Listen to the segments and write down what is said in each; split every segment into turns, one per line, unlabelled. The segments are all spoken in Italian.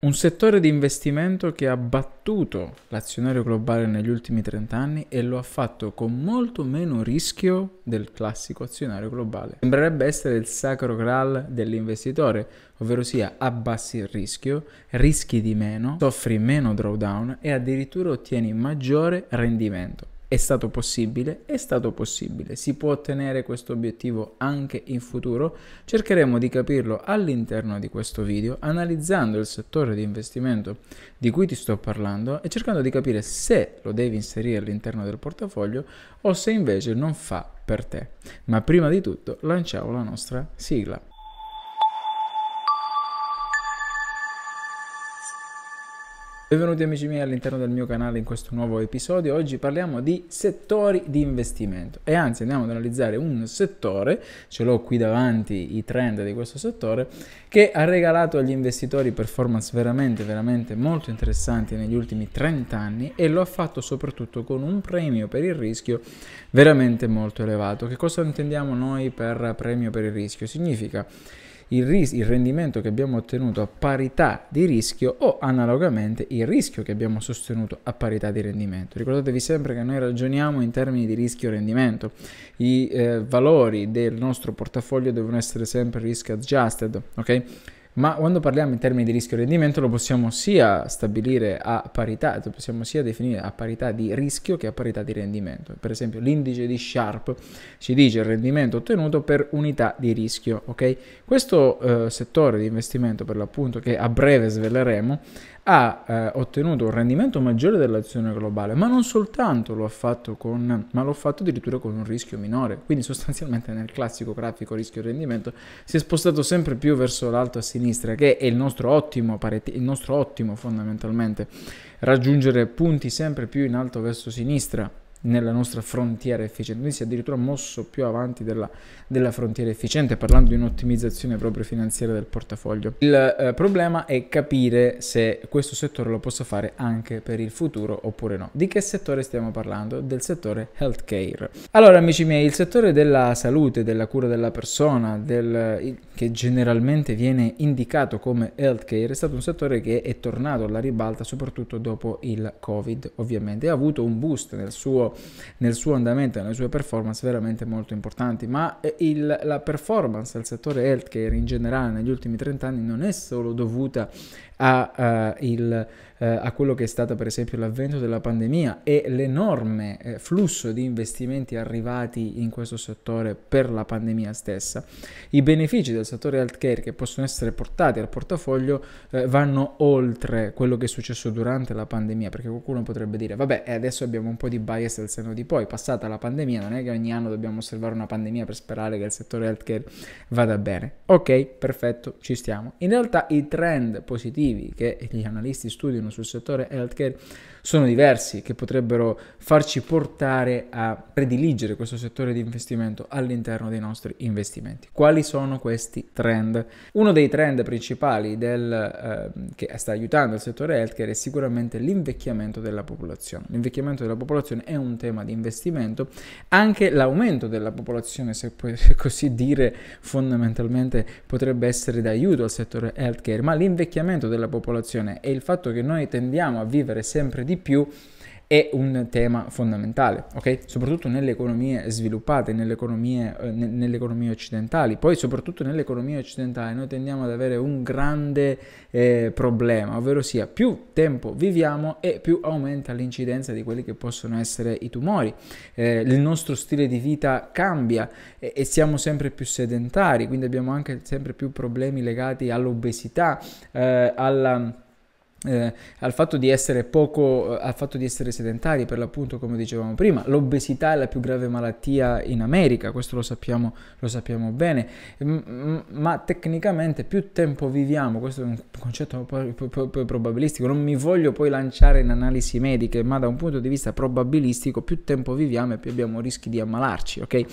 Un settore di investimento che ha battuto l'azionario globale negli ultimi 30 anni e lo ha fatto con molto meno rischio del classico azionario globale. Sembrerebbe essere il sacro graal dell'investitore, ovvero sia abbassi il rischio, rischi di meno, soffri meno drawdown e addirittura ottieni maggiore rendimento. È stato possibile? È stato possibile. Si può ottenere questo obiettivo anche in futuro? Cercheremo di capirlo all'interno di questo video, analizzando il settore di investimento di cui ti sto parlando e cercando di capire se lo devi inserire all'interno del portafoglio o se invece non fa per te. Ma prima di tutto lanciamo la nostra sigla. Benvenuti amici miei all'interno del mio canale in questo nuovo episodio. Oggi parliamo di settori di investimento e anzi andiamo ad analizzare un settore, ce l'ho qui davanti i trend di questo settore, che ha regalato agli investitori performance veramente veramente molto interessanti negli ultimi 30 anni e lo ha fatto soprattutto con un premio per il rischio veramente molto elevato. Che cosa intendiamo noi per premio per il rischio? Significa il, ris- il rendimento che abbiamo ottenuto a parità di rischio o analogamente il rischio che abbiamo sostenuto a parità di rendimento. Ricordatevi sempre che noi ragioniamo in termini di rischio-rendimento. I eh, valori del nostro portafoglio devono essere sempre risk adjusted, ok? ma quando parliamo in termini di rischio rendimento lo possiamo sia stabilire a parità, lo possiamo sia definire a parità di rischio che a parità di rendimento. Per esempio l'indice di Sharp ci dice il rendimento ottenuto per unità di rischio, ok? Questo eh, settore di investimento per l'appunto che a breve sveleremo ha eh, ottenuto un rendimento maggiore dell'azione globale, ma non soltanto lo ha fatto con, ma l'ho fatto addirittura con un rischio minore. Quindi sostanzialmente nel classico grafico rischio-rendimento si è spostato sempre più verso l'alto a sinistra, che è il nostro ottimo, pareti, il nostro ottimo fondamentalmente, raggiungere punti sempre più in alto verso sinistra nella nostra frontiera efficiente, quindi si è addirittura mosso più avanti della, della frontiera efficiente, parlando di un'ottimizzazione proprio finanziaria del portafoglio. Il eh, problema è capire se questo settore lo possa fare anche per il futuro oppure no. Di che settore stiamo parlando? Del settore healthcare. Allora amici miei, il settore della salute, della cura della persona, del, che generalmente viene indicato come healthcare, è stato un settore che è tornato alla ribalta soprattutto dopo il Covid, ovviamente, ha avuto un boost nel suo nel suo andamento e nelle sue performance veramente molto importanti. Ma eh, il, la performance del settore healthcare in generale negli ultimi 30 anni non è solo dovuta a, uh, il, uh, a quello che è stato per esempio l'avvento della pandemia e l'enorme eh, flusso di investimenti arrivati in questo settore per la pandemia stessa, i benefici del settore healthcare che possono essere portati al portafoglio eh, vanno oltre quello che è successo durante la pandemia, perché qualcuno potrebbe dire, vabbè, eh, adesso abbiamo un po' di bias al seno di poi, passata la pandemia, non è che ogni anno dobbiamo osservare una pandemia per sperare che il settore healthcare vada bene. Ok, perfetto, ci stiamo. In realtà i trend positivi obiettivi che gli analisti studiano sul settore healthcare sono diversi, che potrebbero farci portare a prediligere questo settore di investimento all'interno dei nostri investimenti. Quali sono questi trend? Uno dei trend principali del, eh, che sta aiutando il settore healthcare è sicuramente l'invecchiamento della popolazione. L'invecchiamento della popolazione è un tema di investimento, anche l'aumento della popolazione, se puoi così dire, fondamentalmente potrebbe essere d'aiuto al settore healthcare, ma l'invecchiamento della della popolazione e il fatto che noi tendiamo a vivere sempre di più è un tema fondamentale, ok? Soprattutto nelle economie sviluppate, nelle economie, eh, nelle economie occidentali. Poi soprattutto nelle economie occidentali noi tendiamo ad avere un grande eh, problema, ovvero sia più tempo viviamo e più aumenta l'incidenza di quelli che possono essere i tumori. Eh, il nostro stile di vita cambia e, e, siamo sempre più sedentari, quindi abbiamo anche sempre più problemi legati all'obesità, eh, alla eh, al, fatto di essere poco, eh, al fatto di essere sedentari, per l'appunto, come dicevamo prima, l'obesità è la più grave malattia in America, questo lo sappiamo, lo sappiamo bene, m- ma tecnicamente più tempo viviamo, questo è un concetto probabilistico, non mi voglio poi lanciare in analisi mediche, ma da un punto di vista probabilistico, più tempo viviamo e più abbiamo rischi di ammalarci, ok?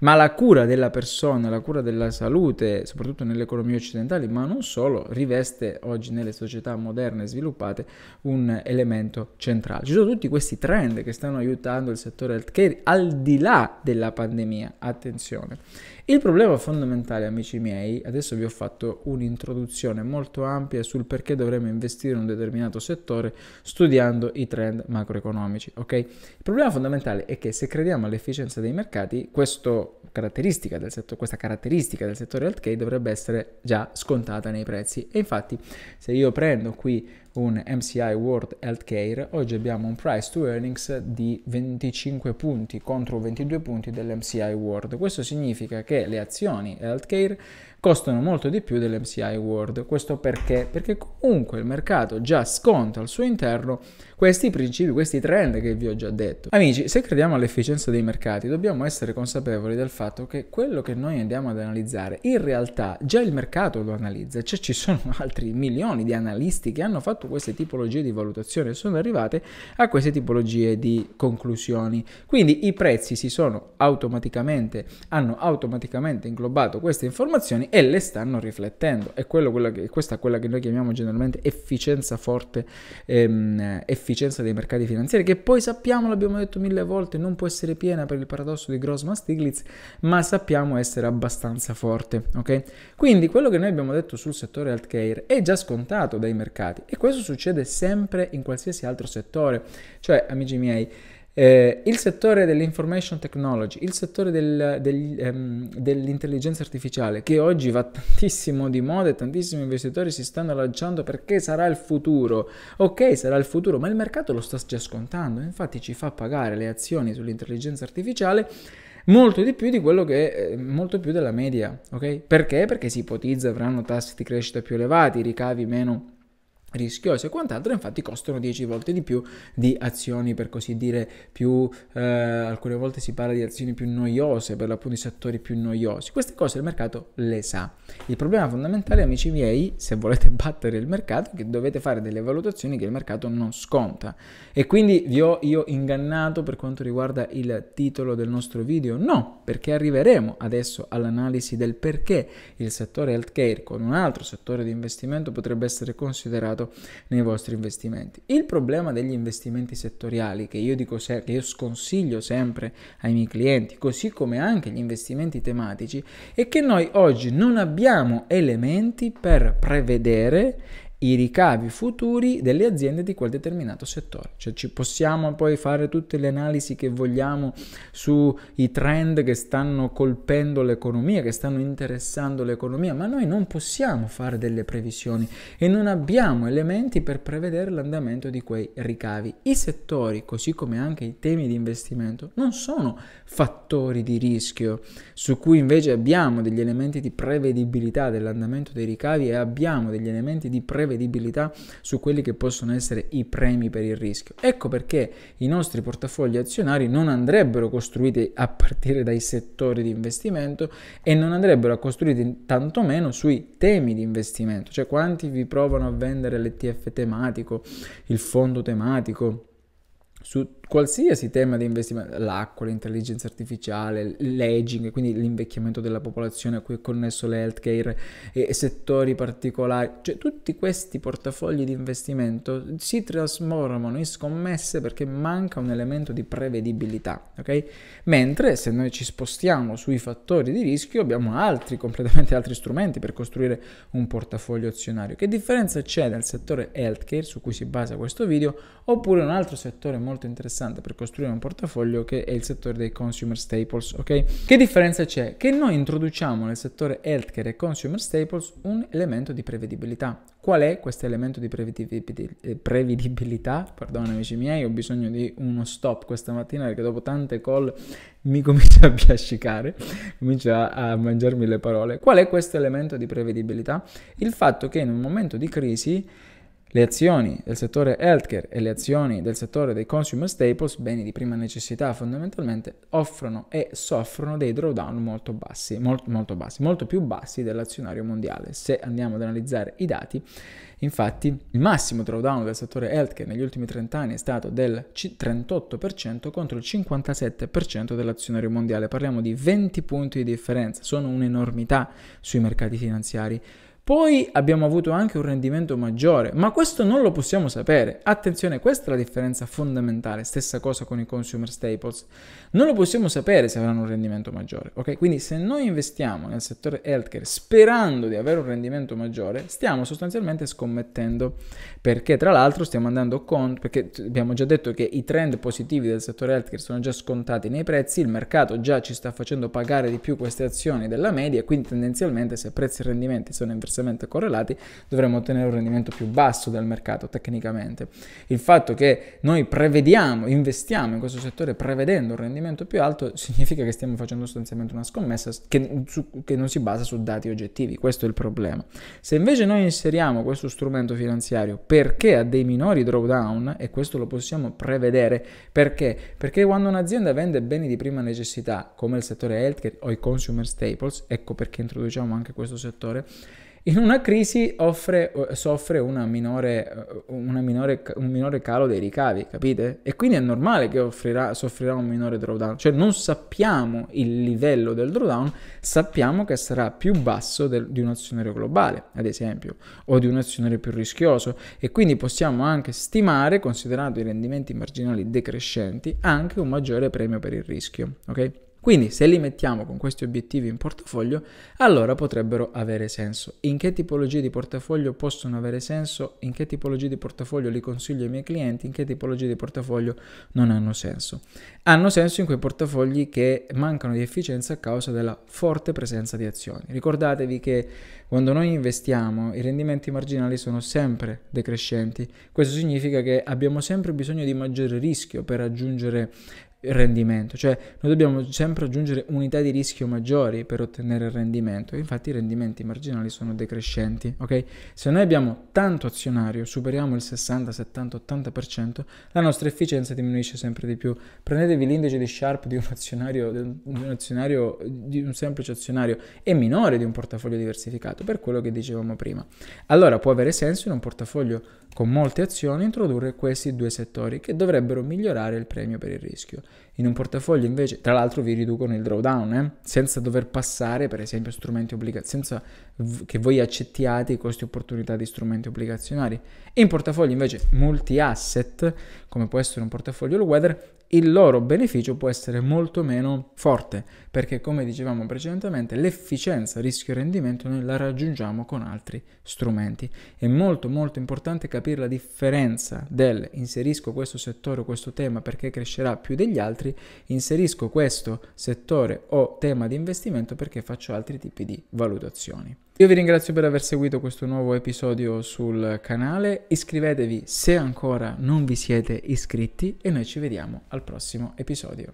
Ma la cura della persona, la cura della salute, soprattutto nelle economie occidentali, ma non solo, riveste oggi nelle società moderne sviluppate un elemento centrale. Ci sono tutti questi trend che stanno aiutando il settore healthcare al di là della pandemia, attenzione. Il problema fondamentale, amici miei, adesso vi ho fatto un'introduzione molto ampia sul perché dovremmo investire in un determinato settore studiando i trend macroeconomici, ok? Il problema fondamentale è che se crediamo all'efficienza dei mercati, caratteristica settore, questa caratteristica del settore alt dovrebbe essere già scontata nei prezzi. E infatti, se io prendo qui un MCI World Healthcare, oggi abbiamo un price to earnings di 25 punti contro 22 punti dell'MCI World. Questo significa che le azioni healthcare costano molto di più dell'MCI World. Questo perché? Perché comunque il mercato già sconta al suo interno questi principi, questi trend che vi ho già detto. Amici, se crediamo all'efficienza dei mercati, dobbiamo essere consapevoli del fatto che quello che noi andiamo ad analizzare, in realtà già il mercato lo analizza, cioè ci sono altri milioni di analisti che hanno fatto queste tipologie di valutazione e sono arrivate a queste tipologie di conclusioni. Quindi i prezzi si sono automaticamente, hanno automaticamente inglobato queste informazioni e le stanno riflettendo. E quello, quella che, questa è quella che noi chiamiamo generalmente efficienza forte, ehm, efficienza l'efficienza dei mercati finanziari, che poi sappiamo, l'abbiamo detto mille volte, non può essere piena per il paradosso di Grossman-Stiglitz, ma sappiamo essere abbastanza forte, ok? Quindi quello che noi abbiamo detto sul settore healthcare è già scontato dai mercati e questo succede sempre in qualsiasi altro settore. Cioè, amici miei, eh, il settore dell'information technology, il settore del, del, um, dell'intelligenza artificiale, che oggi va tantissimo di moda e tantissimi investitori si stanno lanciando perché sarà il futuro. Ok, sarà il futuro, ma il mercato lo sta già scontando, infatti ci fa pagare le azioni sull'intelligenza artificiale molto di più di quello che è, eh, molto più della media, ok? Perché? Perché si ipotizza avranno tassi di crescita più elevati, ricavi meno rischiose e quant'altro, infatti costano 10 volte di più di azioni per così dire più, eh, alcune volte si parla di azioni più noiose, per l'appunto i settori più noiosi, queste cose il mercato le sa. Il problema fondamentale amici miei, se volete battere il mercato, è che dovete fare delle valutazioni che il mercato non sconta e quindi vi ho io ingannato per quanto riguarda il titolo del nostro video? No, perché arriveremo adesso all'analisi del perché il settore healthcare con un altro settore di investimento potrebbe essere considerato mercato nei vostri investimenti. Il problema degli investimenti settoriali, che io, dico se- che io sconsiglio sempre ai miei clienti, così come anche gli investimenti tematici, è che noi oggi non abbiamo elementi per prevedere i ricavi futuri delle aziende di quel determinato settore. Cioè ci possiamo poi fare tutte le analisi che vogliamo sui trend che stanno colpendo l'economia, che stanno interessando l'economia, ma noi non possiamo fare delle previsioni e non abbiamo elementi per prevedere l'andamento di quei ricavi. I settori, così come anche i temi di investimento, non sono fattori di rischio su cui invece abbiamo degli elementi di prevedibilità dell'andamento dei ricavi e abbiamo degli elementi di prevedibilità prevedibilità su quelli che possono essere i premi per il rischio. Ecco perché i nostri portafogli azionari non andrebbero costruiti a partire dai settori di investimento e non andrebbero costruiti tantomeno sui temi di investimento, cioè quanti vi provano a vendere l'ETF tematico, il fondo tematico su qualsiasi tema di investimento, l'acqua, l'intelligenza artificiale, l'aging, quindi l'invecchiamento della popolazione a cui è connesso l'healthcare e settori particolari, cioè tutti questi portafogli di investimento si trasformano in scommesse perché manca un elemento di prevedibilità, ok? Mentre se noi ci spostiamo sui fattori di rischio abbiamo altri, completamente altri strumenti per costruire un portafoglio azionario. Che differenza c'è nel settore healthcare su cui si basa questo video oppure un altro settore molto interessante interessante per costruire un portafoglio che è il settore dei consumer staples, ok? Che differenza c'è? Che noi introduciamo nel settore healthcare e consumer staples un elemento di prevedibilità. Qual è questo elemento di prevedibilità? Eh, Perdona amici miei, ho bisogno di uno stop questa mattina perché dopo tante call mi comincia a biascicare, comincia a mangiarmi le parole. Qual è questo elemento di prevedibilità? Il fatto che in un momento di crisi le azioni del settore healthcare e le azioni del settore dei consumer staples, beni di prima necessità fondamentalmente, offrono e soffrono dei drawdown molto bassi, molto, molto bassi, molto più bassi dell'azionario mondiale. Se andiamo ad analizzare i dati, infatti il massimo drawdown del settore healthcare negli ultimi 30 anni è stato del 38% contro il 57% dell'azionario mondiale. Parliamo di 20 punti di differenza, sono un'enormità sui mercati finanziari poi abbiamo avuto anche un rendimento maggiore, ma questo non lo possiamo sapere. Attenzione, questa è la differenza fondamentale, stessa cosa con i consumer staples. Non lo possiamo sapere se avranno un rendimento maggiore, ok? Quindi se noi investiamo nel settore healthcare sperando di avere un rendimento maggiore, stiamo sostanzialmente scommettendo, perché tra l'altro stiamo andando contro, perché abbiamo già detto che i trend positivi del settore healthcare sono già scontati nei prezzi, il mercato già ci sta facendo pagare di più queste azioni della media, quindi tendenzialmente se prezzi e rendimenti sono inversi, inversamente correlati, dovremmo ottenere un rendimento più basso del mercato tecnicamente. Il fatto che noi prevediamo, investiamo in questo settore prevedendo un rendimento più alto, significa che stiamo facendo sostanzialmente una scommessa che, su, che non si basa su dati oggettivi, questo è il problema. Se invece noi inseriamo questo strumento finanziario perché ha dei minori drawdown, e questo lo possiamo prevedere, perché? Perché quando un'azienda vende beni di prima necessità, come il settore healthcare o i consumer staples, ecco perché introduciamo anche questo settore, in una crisi offre, soffre una minore, una minore, un minore calo dei ricavi, capite? E quindi è normale che offrirà, soffrirà un minore drawdown. Cioè non sappiamo il livello del drawdown, sappiamo che sarà più basso del, di un azionario globale, ad esempio, o di un azionario più rischioso. E quindi possiamo anche stimare, considerando i rendimenti marginali decrescenti, anche un maggiore premio per il rischio, ok? Quindi se li mettiamo con questi obiettivi in portafoglio, allora potrebbero avere senso. In che tipologie di portafoglio possono avere senso? In che tipologie di portafoglio li consiglio ai miei clienti? In che tipologie di portafoglio non hanno senso? Hanno senso in quei portafogli che mancano di efficienza a causa della forte presenza di azioni. Ricordatevi che quando noi investiamo i rendimenti marginali sono sempre decrescenti. Questo significa che abbiamo sempre bisogno di maggiore rischio per raggiungere il rendimento, cioè noi dobbiamo sempre aggiungere unità di rischio maggiori per ottenere il rendimento, infatti i rendimenti marginali sono decrescenti, ok? Se noi abbiamo tanto azionario, superiamo il 60, 70, 80%, la nostra efficienza diminuisce sempre di più. Prendetevi l'indice di Sharp di un azionario, di un, azionario, di un semplice azionario, è minore di un portafoglio diversificato, per quello che dicevamo prima. Allora può avere senso in un portafoglio con molte azioni introdurre questi due settori che dovrebbero migliorare il premio per il rischio. In un portafoglio invece, tra l'altro vi riducono il drawdown, eh? senza dover passare per esempio strumenti obbligazionari, senza che voi accettiate i costi opportunità di strumenti obbligazionari. In portafoglio invece multi asset, come può essere un portafoglio low weather, il loro beneficio può essere molto meno forte, perché come dicevamo precedentemente, l'efficienza rischio-rendimento noi la raggiungiamo con altri strumenti. È molto molto importante capire la differenza del inserisco questo settore o questo tema perché crescerà più degli altri, inserisco questo settore o tema di investimento perché faccio altri tipi di valutazioni. Io vi ringrazio per aver seguito questo nuovo episodio sul canale, iscrivetevi se ancora non vi siete iscritti e noi ci vediamo al prossimo episodio.